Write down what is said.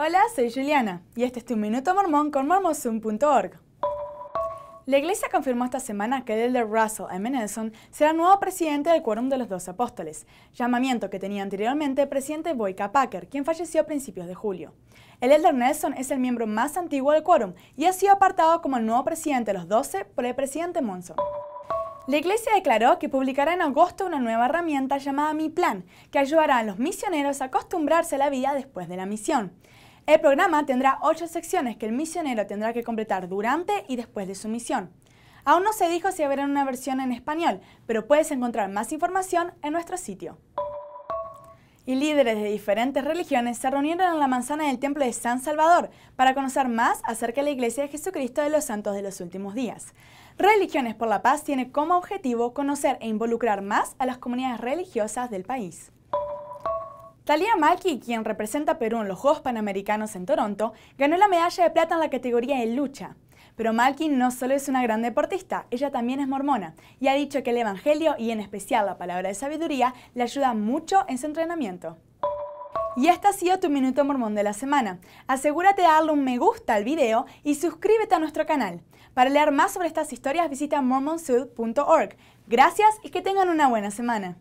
Hola, soy Juliana y este es tu Minuto Mormón con mormonzoom.org. La Iglesia confirmó esta semana que el Elder Russell M. Nelson será nuevo presidente del Quórum de los Dos Apóstoles, llamamiento que tenía anteriormente el presidente Boyka Packer, quien falleció a principios de julio. El Elder Nelson es el miembro más antiguo del Quórum y ha sido apartado como el nuevo presidente de los Doce por el presidente Monson. La Iglesia declaró que publicará en agosto una nueva herramienta llamada Mi Plan, que ayudará a los misioneros a acostumbrarse a la vida después de la misión. El programa tendrá ocho secciones que el misionero tendrá que completar durante y después de su misión. Aún no se dijo si habrá una versión en español, pero puedes encontrar más información en nuestro sitio. Y líderes de diferentes religiones se reunieron en la manzana del Templo de San Salvador para conocer más acerca de la Iglesia de Jesucristo de los Santos de los Últimos Días. Religiones por la Paz tiene como objetivo conocer e involucrar más a las comunidades religiosas del país. Talia Maki, quien representa a Perú en los Juegos Panamericanos en Toronto, ganó la medalla de plata en la categoría de lucha. Pero Maki no solo es una gran deportista, ella también es mormona y ha dicho que el Evangelio y en especial la palabra de sabiduría le ayuda mucho en su entrenamiento. Y este ha sido tu Minuto Mormón de la semana. Asegúrate de darle un me gusta al video y suscríbete a nuestro canal. Para leer más sobre estas historias visita mormonsud.org. Gracias y que tengan una buena semana.